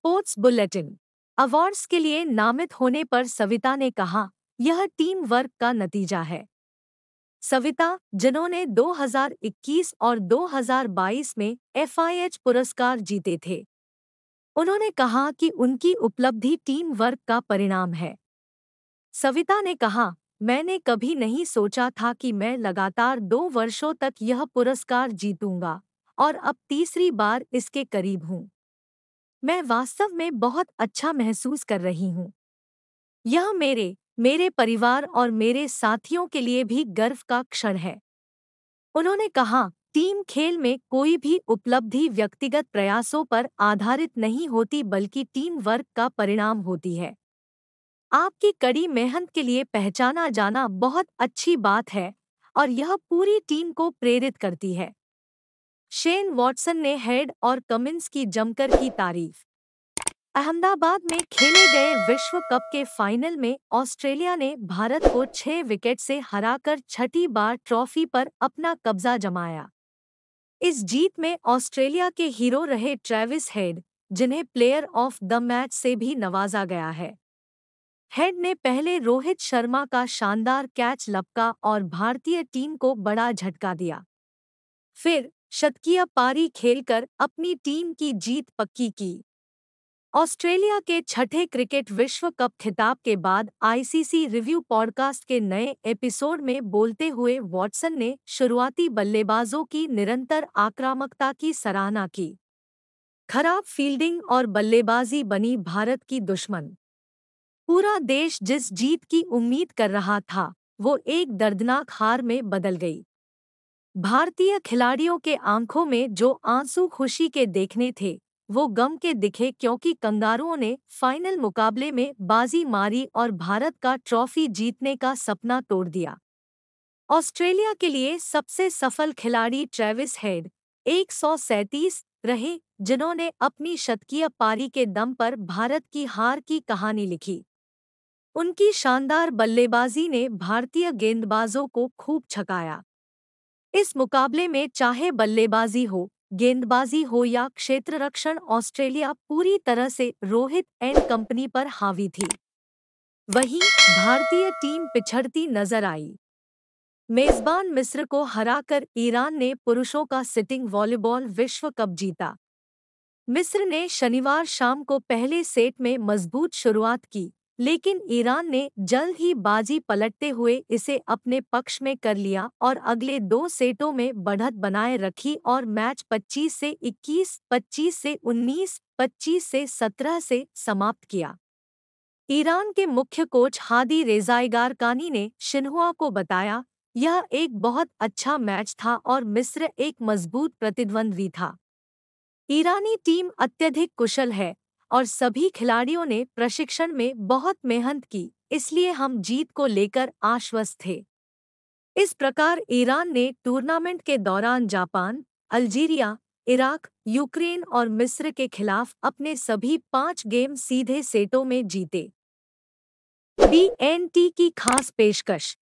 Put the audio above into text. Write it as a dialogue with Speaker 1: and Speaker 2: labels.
Speaker 1: sports bulletin awards के लिए नामित होने पर सविता ने कहा यह टीम वर्क का नतीजा है सविता जिन्होंने 2021 और 2022 में एफआईएच पुरस्कार जीते थे उन्होंने कहा कि उनकी उपलब्धि टीम वर्क का परिणाम है सविता ने कहा मैंने कभी नहीं सोचा था कि मैं लगातार दो वर्षों तक यह पुरस्कार जीतूंगा और अब तीसरी बार इसके करीब हूँ मैं वास्तव में बहुत अच्छा महसूस कर रही हूँ यह मेरे मेरे परिवार और मेरे साथियों के लिए भी गर्व का क्षण है उन्होंने कहा टीम खेल में कोई भी उपलब्धि व्यक्तिगत प्रयासों पर आधारित नहीं होती बल्कि टीम वर्क का परिणाम होती है आपकी कड़ी मेहनत के लिए पहचाना जाना बहुत अच्छी बात है और यह पूरी टीम को प्रेरित करती है शेन वॉटसन ने हेड और कमिंस की जमकर की तारीफ अहमदाबाद में खेले गए विश्व कप के फाइनल में ऑस्ट्रेलिया ने भारत को छह विकेट से हराकर छठी बार ट्रॉफी पर अपना कब्जा जमाया इस जीत में ऑस्ट्रेलिया के हीरो रहे ट्रेविस हेड जिन्हें प्लेयर ऑफ द मैच से भी नवाजा गया है हेड ने पहले रोहित शर्मा का शानदार कैच लपका और भारतीय टीम को बड़ा झटका दिया फिर शतकीय पारी खेलकर अपनी टीम की जीत पक्की की ऑस्ट्रेलिया के छठे क्रिकेट विश्व कप खिताब के बाद आईसीसी रिव्यू पॉडकास्ट के नए एपिसोड में बोलते हुए वॉटसन ने शुरुआती बल्लेबाजों की निरंतर आक्रामकता की सराहना की खराब फील्डिंग और बल्लेबाजी बनी भारत की दुश्मन पूरा देश जिस जीत की उम्मीद कर रहा था वो एक दर्दनाक हार में बदल गई भारतीय खिलाड़ियों के आंखों में जो आंसू खुशी के देखने थे वो गम के दिखे क्योंकि कंगारुओं ने फाइनल मुकाबले में बाजी मारी और भारत का ट्रॉफी जीतने का सपना तोड़ दिया ऑस्ट्रेलिया के लिए सबसे सफल खिलाड़ी ट्रेविस हेड एक रहे जिन्होंने अपनी शतकीय पारी के दम पर भारत की हार की कहानी लिखी उनकी शानदार बल्लेबाजी ने भारतीय गेंदबाजों को खूब छकाया इस मुकाबले में चाहे बल्लेबाजी हो गेंदबाजी हो या क्षेत्ररक्षण ऑस्ट्रेलिया पूरी तरह से रोहित एंड कंपनी पर हावी थी वहीं भारतीय टीम पिछड़ती नजर आई मेजबान मिस्र को हराकर ईरान ने पुरुषों का सिटिंग वॉलीबॉल विश्व कप जीता मिस्र ने शनिवार शाम को पहले सेट में मजबूत शुरुआत की लेकिन ईरान ने जल्द ही बाजी पलटते हुए इसे अपने पक्ष में कर लिया और अगले दो सेटों में बढ़त बनाए रखी और मैच 25 से 21, 25 से 19, 25 से 17 से समाप्त किया ईरान के मुख्य कोच हादी रेजाइगार कानी ने शिन्हुआ को बताया यह एक बहुत अच्छा मैच था और मिस्र एक मजबूत प्रतिद्वंद्वी था ईरानी टीम अत्यधिक कुशल है और सभी खिलाड़ियों ने प्रशिक्षण में बहुत मेहनत की इसलिए हम जीत को लेकर आश्वस्त थे इस प्रकार ईरान ने टूर्नामेंट के दौरान जापान अल्जीरिया इराक यूक्रेन और मिस्र के खिलाफ अपने सभी पांच गेम सीधे सेटों में जीते बी एन टी की खास पेशकश